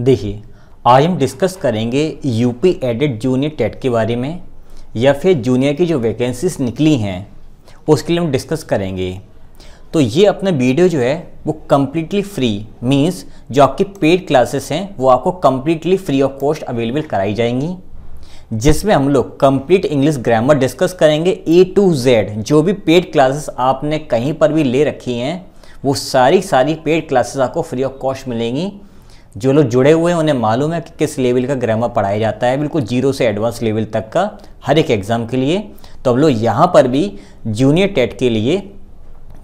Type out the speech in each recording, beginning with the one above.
देखिए आज हम डिस्कस करेंगे यूपी एडेड जूनियर टेट के बारे में या फिर जूनियर की जो वैकेंसीज निकली हैं उसके लिए हम डिस्कस करेंगे तो ये अपना वीडियो जो है वो कम्प्लीटली फ्री मीन्स जो आपकी पेड क्लासेस हैं वो आपको completely free of cost available कराई जाएंगी जिसमें हम लोग कंप्लीट इंग्लिश ग्रामर डिस्कस करेंगे ए टू जेड जो भी पेड क्लासेस आपने कहीं पर भी ले रखी हैं वो सारी सारी पेड क्लासेस आपको फ्री ऑफ कॉस्ट मिलेंगी जो लोग जुड़े हुए हैं उन्हें मालूम है कि किस लेवल का ग्रामर पढ़ाया जाता है बिल्कुल जीरो से एडवांस लेवल तक का हर एक एग्ज़ाम के लिए तो हम लोग यहाँ पर भी जूनियर टेट के लिए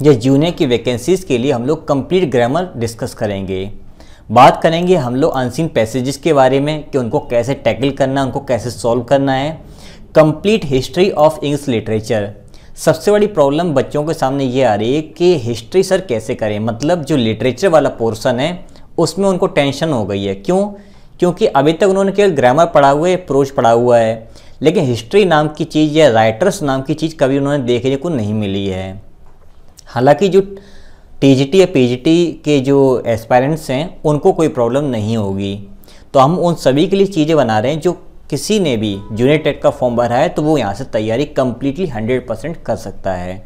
या जूनियर की वैकेंसीज़ के लिए हम लोग कंप्लीट ग्रामर डिस्कस करेंगे बात करेंगे हम लोग अनसिन पैसेजेस के बारे में कि उनको कैसे टैकल करना है उनको कैसे सॉल्व करना है complete history of English literature सबसे बड़ी प्रॉब्लम बच्चों के सामने ये आ रही है कि हिस्ट्री सर कैसे करें मतलब जो लिटरेचर वाला पोर्सन है उसमें उनको टेंशन हो गई है क्यों क्योंकि अभी तक उन्होंने केवल ग्रामर पढ़ा हुआ है अप्रोच पढ़ा हुआ है लेकिन हिस्ट्री नाम की चीज़ या राइटर्स नाम की चीज़ कभी उन्होंने देखने को नहीं मिली है हालांकि जो टीजीटी या पीजीटी के जो एस्पायरेंट्स हैं उनको कोई प्रॉब्लम नहीं होगी तो हम उन सभी के लिए चीज़ें बना रहे हैं जो किसी ने भी जूनियर का फॉर्म भरा है तो वो यहाँ से तैयारी कम्प्लीटली हंड्रेड परसेंट कर सकता है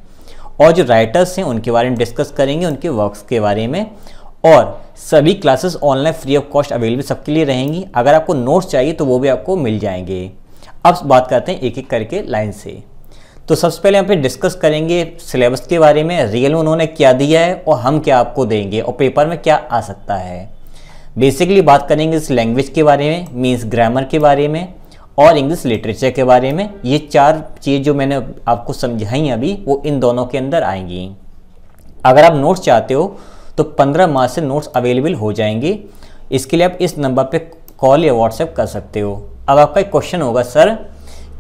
और जो राइटर्स हैं उनके बारे में डिस्कस करेंगे उनके वर्क्स के बारे में और सभी classes online free of cost available सबके लिए रहेंगी अगर आपको नोट्स चाहिए तो वो भी आपको मिल जाएंगे अब बात करते हैं एक एक करके लाइन से तो सबसे पहले हम पे डिस्कस करेंगे सिलेबस के बारे में रियल में उन्होंने क्या दिया है और हम क्या आपको देंगे और पेपर में क्या आ सकता है बेसिकली बात करेंगे इस लैंग्वेज के बारे में मीन्स ग्रामर के बारे में और इंग्लिश लिटरेचर के बारे में ये चार चीज़ जो मैंने आपको समझाई अभी वो इन दोनों के अंदर आएंगी अगर आप नोट्स चाहते हो तो पंद्रह मार्च से नोट्स अवेलेबल हो जाएंगे इसके लिए आप इस नंबर पर कॉल या व्हाट्सएप कर सकते हो अब आपका एक क्वेश्चन होगा सर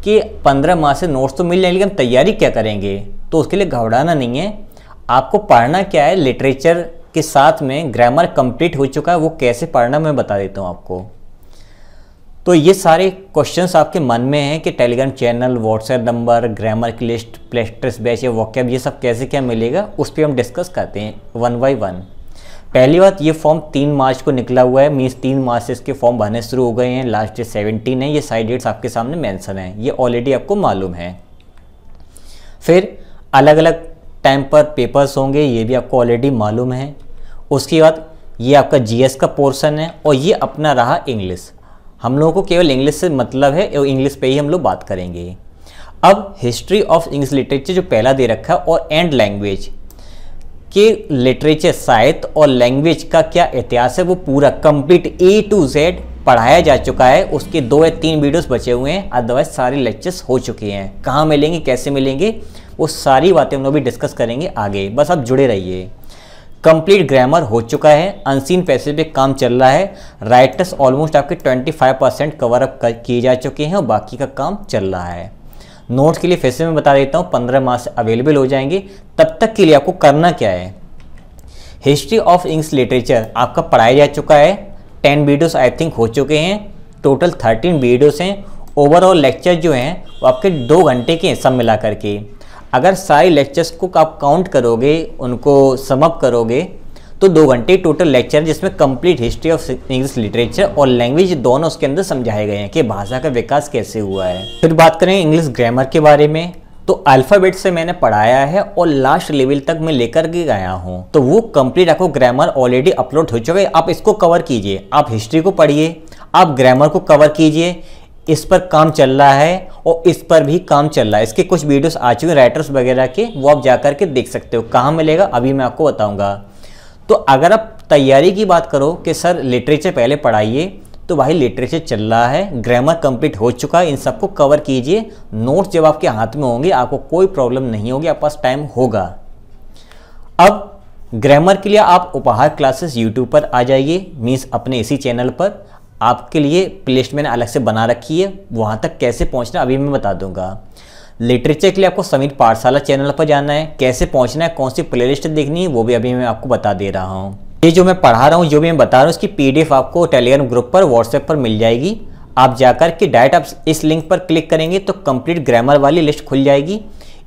कि पंद्रह माह से नोट्स तो मिल जाएंगे लेकिन तैयारी क्या करेंगे तो उसके लिए घबराना नहीं है आपको पढ़ना क्या है लिटरेचर के साथ में ग्रामर कंप्लीट हो चुका है वो कैसे पढ़ना मैं बता देता हूँ आपको तो ये सारे क्वेश्चंस आपके मन में हैं कि Telegram channel WhatsApp number grammar की लिस्ट प्लेस्ट्रेस बैच या वॉकअप ये सब कैसे क्या मिलेगा उस पर हम डिस्कस करते हैं वन बाई वन पहली बात ये फॉर्म तीन मार्च को निकला हुआ है मीन्स तीन मार्च से इसके फॉर्म भरने शुरू हो गए हैं लास्ट डेट सेवेंटीन है ये सारी डेट्स आपके सामने मैंसन है ये ऑलरेडी आपको मालूम है फिर अलग अलग टाइम पर पेपर्स होंगे ये भी आपको ऑलरेडी मालूम है उसके बाद ये आपका जीएस का पोर्शन है और ये अपना रहा इंग्लिश हम लोगों को केवल इंग्लिश से मतलब है और इंग्लिश पे ही हम लोग बात करेंगे अब हिस्ट्री ऑफ इंग्लिश लिटरेचर जो पहला दे रखा है और एंड लैंग्वेज के लिटरेचर साहित्य और लैंग्वेज का क्या इतिहास है वो पूरा कंप्लीट ए टू जेड पढ़ाया जा चुका है उसके दो या तीन वीडियोस बचे हुए हैं अदरवाइज सारे लेक्चर्स हो चुके हैं कहाँ मिलेंगे कैसे मिलेंगे वो सारी बातें हम लोग भी डिस्कस करेंगे आगे बस आप जुड़े रहिए कंप्लीट ग्रामर हो चुका है अनसीन पैसेज पे काम चल रहा है राइटर्स ऑलमोस्ट आपके 25 परसेंट कवर अप किए जा चुके हैं और बाकी का काम चल रहा है नोट्स के लिए फिर में बता देता हूँ पंद्रह मार्च से अवेलेबल हो जाएंगे तब तक के लिए आपको करना क्या है हिस्ट्री ऑफ इंग्स लिटरेचर आपका पढ़ाया जा चुका है टेन वीडियोज आई थिंक हो चुके हैं टोटल थर्टीन वीडियोज़ हैं ओवरऑल लेक्चर जो हैं वो आपके दो घंटे के हैं सब मिला करके अगर सारे लेक्चर्स को आप काउंट करोगे उनको समअप करोगे तो दो घंटे टोटल लेक्चर जिसमें complete history of English literature और लैंग्वेज दोनों उसके अंदर समझाए गए हैं कि भाषा का विकास कैसे हुआ है फिर बात करें इंग्लिश ग्रामर के बारे में तो अल्फ़ाबेट से मैंने पढ़ाया है और लास्ट लेवल तक मैं लेकर के गया हूँ तो वो कंप्लीट आपको ग्रामर ऑलरेडी अपलोड हो चुका है आप इसको कवर कीजिए आप हिस्ट्री को पढ़िए आप ग्रामर को कवर कीजिए इस पर काम चल रहा है और इस पर भी काम चल रहा है इसके कुछ वीडियोस आ चुके हैं राइटर्स वगैरह के वो आप जा के देख सकते हो कहाँ मिलेगा अभी मैं आपको बताऊंगा तो अगर आप तैयारी की बात करो कि सर लिटरेचर पहले पढ़ाइए तो भाई लिटरेचर चल रहा है ग्रामर कंप्लीट हो चुका है इन सबको कवर कीजिए नोट्स जब आपके हाथ में होंगे आपको कोई प्रॉब्लम नहीं होगी आपके पास टाइम होगा अब ग्रामर के लिए आप उपहार क्लासेस यूट्यूब पर आ जाइए मीन्स अपने इसी चैनल पर आपके लिए प्लेलिस्ट मैंने अलग से बना रखी है वहाँ तक कैसे पहुँचना अभी मैं बता दूँगा लिटरेचर के लिए आपको समीर पाठशाला चैनल पर जाना है कैसे पहुँचना है कौन सी प्लेलिस्ट देखनी है वो भी अभी मैं आपको बता दे रहा हूँ ये जो मैं पढ़ा रहा हूँ जो भी मैं बता रहा हूँ इसकी पीडीएफ आपको टेलीग्राम ग्रुप पर व्हाट्सएप पर मिल जाएगी आप जाकर के डायरेक्ट आप इस लिंक पर क्लिक करेंगे तो कंप्लीट ग्रामर वाली लिस्ट खुल जाएगी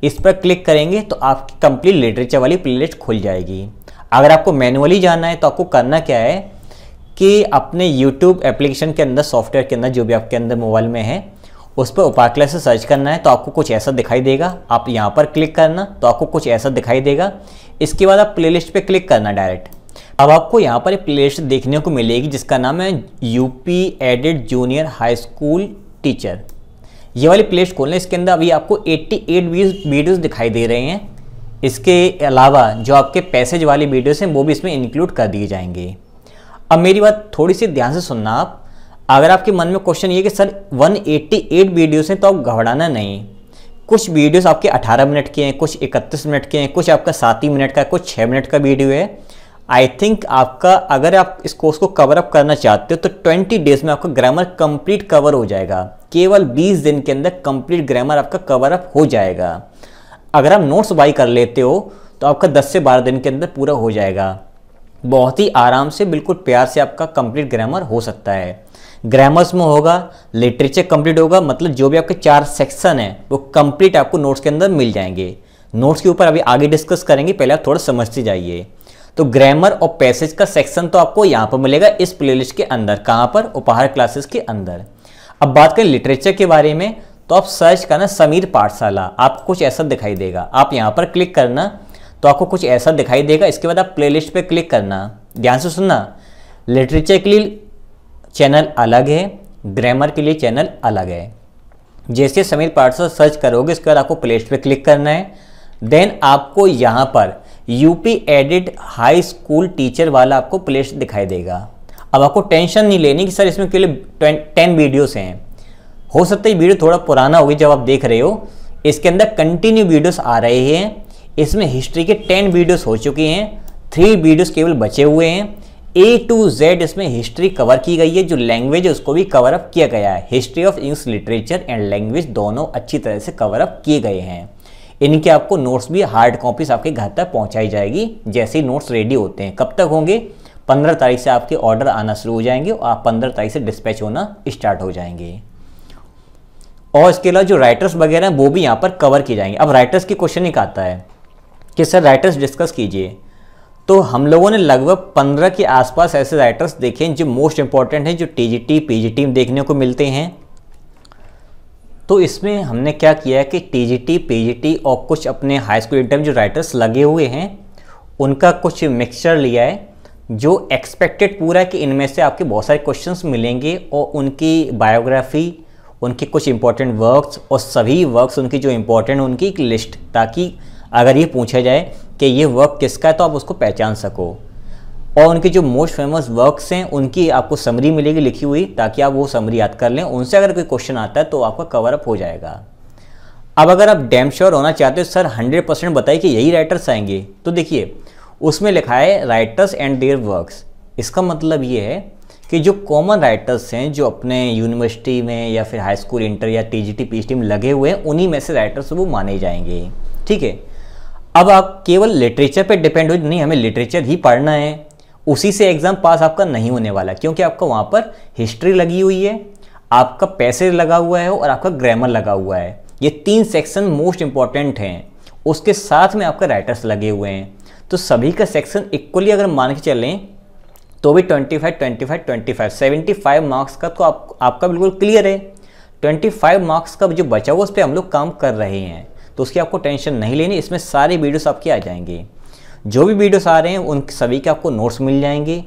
इस पर क्लिक करेंगे तो आपकी कंप्लीट लिटरेचर वाली प्ले खुल जाएगी अगर आपको मैनुअली जाना है तो आपको करना क्या है कि अपने यूट्यूब एप्लीकेशन के अंदर सॉफ्टवेयर के अंदर जो भी आपके अंदर मोबाइल में है उस पर उपाकला से सर्च करना है तो आपको कुछ ऐसा दिखाई देगा आप यहाँ पर क्लिक करना तो आपको कुछ ऐसा दिखाई देगा इसके बाद आप प्लेलिस्ट पे क्लिक करना डायरेक्ट अब आपको यहाँ पर एक प्लेलिस्ट देखने को मिलेगी जिसका नाम है UP aided junior high school teacher ये वाली प्लेलिस्ट खोलना इसके अंदर अभी आपको 88 वीडियोस दिखाई दे रहे हैं इसके अलावा जो आपके पैसेज वाली वीडियोस हैं वो भी इसमें इंक्लूड कर दिए जाएंगे अब मेरी बात थोड़ी सी ध्यान से सुनना आप अगर आपके मन में क्वेश्चन ये कि सर 188 वीडियोस हैं तो आप घबराना नहीं कुछ वीडियोस आपके 18 मिनट के हैं कुछ 31 मिनट के हैं कुछ आपका सात ही मिनट का कुछ छः मिनट का वीडियो है आई थिंक आपका अगर आप इस कोर्स को कवर अप करना चाहते हो तो 20 डेज़ में आपका ग्रामर कंप्लीट कवर हो जाएगा केवल 20 दिन के अंदर कंप्लीट ग्रामर आपका कवर अप हो जाएगा अगर आप नोट्स बाई कर लेते हो तो आपका 10 से 12 दिन के अंदर पूरा हो जाएगा बहुत ही आराम से बिल्कुल प्यार से आपका कंप्लीट ग्रामर हो सकता है ग्रामर्स में होगा लिटरेचर कंप्लीट होगा मतलब जो भी आपके चार सेक्शन है वो कंप्लीट आपको नोट्स के अंदर मिल जाएंगे नोट्स के ऊपर अभी आगे डिस्कस करेंगे पहले आप थोड़ा समझते जाइए तो ग्रामर और पैसेज का सेक्शन तो आपको यहाँ पर मिलेगा इस प्लेलिस्ट के अंदर कहाँ पर उपहार क्लासेस के अंदर अब बात करें लिटरेचर के बारे में तो आप सर्च करना समीर पाठशाला आपको कुछ ऐसा दिखाई देगा आप यहाँ पर क्लिक करना तो आपको कुछ ऐसा दिखाई देगा इसके बाद आप प्लेलिस्ट पे क्लिक करना ध्यान से सुनना लिटरेचर के लिए चैनल अलग है ग्रामर के लिए चैनल अलग है जैसे समीर से सर्च करोगे इसके बाद आपको प्लेलिस्ट पे क्लिक करना है देन आपको यहाँ पर UP aided high school teacher वाला आपको प्लेलिस्ट दिखाई देगा अब आपको टेंशन नहीं लेनी कि सर इसमें के लिए टेन वीडियोज़ हैं हो सकता है वीडियो थोड़ा पुराना होगी जब आप देख रहे हो इसके अंदर कंटिन्यू वीडियोस आ रहे हैं इसमें हिस्ट्री के टेन वीडियोस हो चुके हैं थ्री वीडियोस केवल बचे हुए हैं ए टू जेड इसमें हिस्ट्री कवर की गई है जो लैंग्वेज है उसको भी कवर अप किया गया है history of English literature and language दोनों अच्छी तरह से कवर अप किए गए हैं इनके आपको नोट्स भी हार्ड कॉपीज आपके घर तक पहुंचाई जाएगी जैसे ही नोट्स रेडी होते हैं कब तक होंगे पंद्रह तारीख से आपके ऑर्डर आना शुरू हो जाएंगे और आप पंद्रह तारीख से डिस्पैच होना स्टार्ट हो जाएंगे और इसके अलावा जो राइटर्स वगैरह हैं वो भी यहाँ पर कवर किए जाएंगे अब राइटर्स की क्वेश्चन एक आता है कि सर राइटर्स डिस्कस कीजिए तो हम लोगों ने लगभग पंद्रह के आसपास ऐसे राइटर्स देखे हैं जो मोस्ट इंपॉर्टेंट हैं जो T G T P G T में देखने को मिलते हैं तो इसमें हमने क्या किया है कि T G T P G T और कुछ अपने हाई स्कूल इंटर जो राइटर्स लगे हुए हैं उनका कुछ मिक्सचर लिया है जो एक्सपेक्टेड पूरा है कि इनमें से आपके बहुत सारे क्वेश्चन मिलेंगे और उनकी बायोग्राफी उनके कुछ इंपॉर्टेंट वर्क्स और सभी वर्क्स उनकी जो इम्पोर्टेंट उनकी एक लिस्ट ताकि अगर ये पूछा जाए कि ये वर्क किसका है तो आप उसको पहचान सको और उनके जो मोस्ट फेमस वर्क्स हैं उनकी आपको समरी मिलेगी लिखी हुई ताकि आप वो समरी याद कर लें उनसे अगर कोई क्वेश्चन आता है तो आपका कवर अप हो जाएगा अब अगर आप डैम श्योर होना चाहते हो सर 100 परसेंट बताइए कि यही राइटर्स आएंगे तो देखिए उसमें लिखा है राइटर्स एंड देयर वर्क्स इसका मतलब ये है कि जो कॉमन राइटर्स हैं जो अपने यूनिवर्सिटी में या फिर हाई स्कूल इंटर या T G T P H D में लगे हुए हैं उन्हीं में से राइटर्स वो माने जाएंगे ठीक है अब आप केवल लिटरेचर पे डिपेंड हो नहीं हमें लिटरेचर ही पढ़ना है उसी से एग्ज़ाम पास आपका नहीं होने वाला क्योंकि आपका वहाँ पर हिस्ट्री लगी हुई है आपका पैसे लगा हुआ है और आपका ग्रामर लगा हुआ है ये तीन सेक्शन मोस्ट इम्पॉर्टेंट हैं उसके साथ में आपका राइटर्स लगे हुए हैं तो सभी का सेक्शन इक्वली अगर मान के चलें तो भी 25, 25, 25, 75 मार्क्स का तो आप, आपका बिल्कुल क्लियर है 25 मार्क्स का जो बचा हुआ उस पर हम लोग काम कर रहे हैं तो उसकी आपको टेंशन नहीं लेनी इसमें सारे वीडियोस आपके आ जाएंगे जो भी वीडियोस आ रहे हैं उन सभी के आपको नोट्स मिल जाएंगे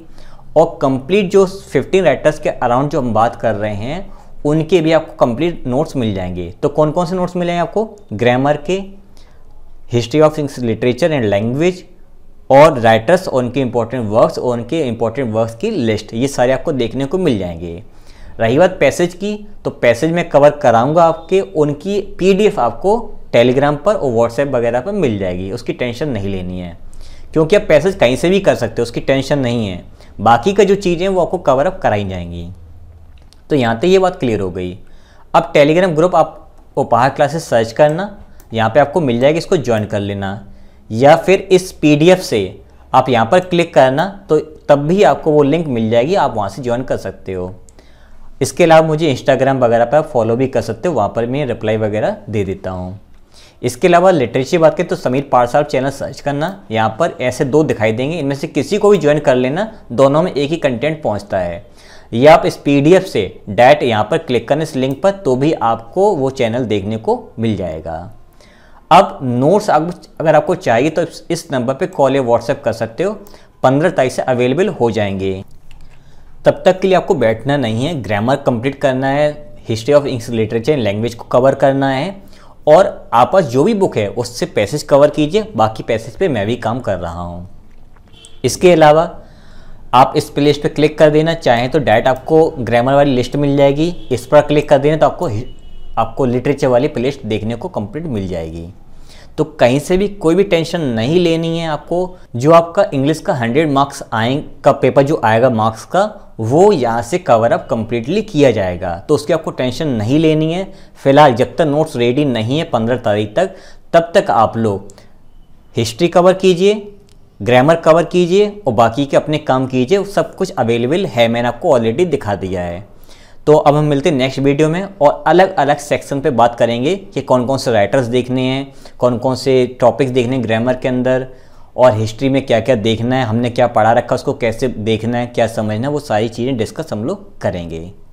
और कंप्लीट जो 15 राइटर्स के अराउंड जो हम बात कर रहे हैं उनके भी आपको कंप्लीट नोट्स मिल जाएंगे तो कौन कौन से नोट्स मिलेंगे आपको ग्रामर के history of literature and language और राइटर्स और उनके इंपॉर्टेंट वर्क्स और उनके इंपॉर्टेंट वर्क्स की लिस्ट ये सारे आपको देखने को मिल जाएंगे रही बात पैसेज की तो पैसेज मैं कवर कराऊंगा आपके उनकी पीडीएफ आपको टेलीग्राम पर और व्हाट्सएप वगैरह पर मिल जाएगी उसकी टेंशन नहीं लेनी है क्योंकि आप पैसेज कहीं से भी कर सकते हो उसकी टेंशन नहीं है बाकी का जो चीज़ें वो आपको कवर अप कराई जाएंगी तो यहाँ तक ये बात क्लियर हो गई अब टेलीग्राम ग्रुप आप उपहार क्लासेस सर्च करना यहाँ पे आपको मिल जाएगी इसको ज्वाइन कर लेना या फिर इस पीडीएफ से आप यहाँ पर क्लिक करना तो तब भी आपको वो लिंक मिल जाएगी आप वहाँ से ज्वाइन कर सकते हो इसके अलावा मुझे इंस्टाग्राम वगैरह पर आप फॉलो भी कर सकते हो वहाँ पर मैं रिप्लाई वगैरह दे देता हूँ इसके अलावा लिटरेचर बात करें तो समीर पारसाल चैनल सर्च करना यहाँ पर ऐसे दो दिखाई देंगे इनमें से किसी को भी ज्वाइन कर लेना दोनों में एक ही कंटेंट पहुँचता है या आप इस पी से डायरेक्ट यहाँ पर क्लिक करें इस लिंक पर तो भी आपको वो चैनल देखने को मिल जाएगा अब नोट्स अगर आपको चाहिए तो इस नंबर पर कॉल या व्हाट्सएप कर सकते हो पंद्रह तारीख से अवेलेबल हो जाएंगे तब तक के लिए आपको बैठना नहीं है ग्रामर कंप्लीट करना है history of English literature language को कवर करना है और पास जो भी बुक है उससे पैसेज कवर कीजिए बाकी पैसेज पे मैं भी काम कर रहा हूँ इसके अलावा आप इस लिस्ट पे क्लिक कर देना चाहें तो डायरेक्ट आपको ग्रामर वाली लिस्ट मिल जाएगी इस पर क्लिक कर देना तो आपको आपको लिटरेचर वाली लिस्ट देखने को कंप्लीट मिल जाएगी तो कहीं से भी कोई भी टेंशन नहीं लेनी है आपको जो आपका इंग्लिश का हंड्रेड मार्क्स आए का पेपर जो आएगा मार्क्स का वो यहाँ से कवर अप कम्प्लीटली किया जाएगा तो उसकी आपको टेंशन नहीं लेनी है फिलहाल जब तक नोट्स रेडी नहीं है पंद्रह तारीख तक तब तक आप लोग हिस्ट्री कवर कीजिए ग्रामर कवर कीजिए और बाकी के अपने काम कीजिए सब कुछ अवेलेबल है मैंने आपको ऑलरेडी दिखा दिया है तो अब हम मिलते हैं नेक्स्ट वीडियो में और अलग अलग सेक्शन पे बात करेंगे कि कौन कौन से राइटर्स देखने हैं कौन कौन से टॉपिक्स देखने हैं ग्रामर के अंदर और हिस्ट्री में क्या क्या देखना है हमने क्या पढ़ा रखा उसको कैसे देखना है क्या समझना है वो सारी चीज़ें डिस्कस हम लोग करेंगे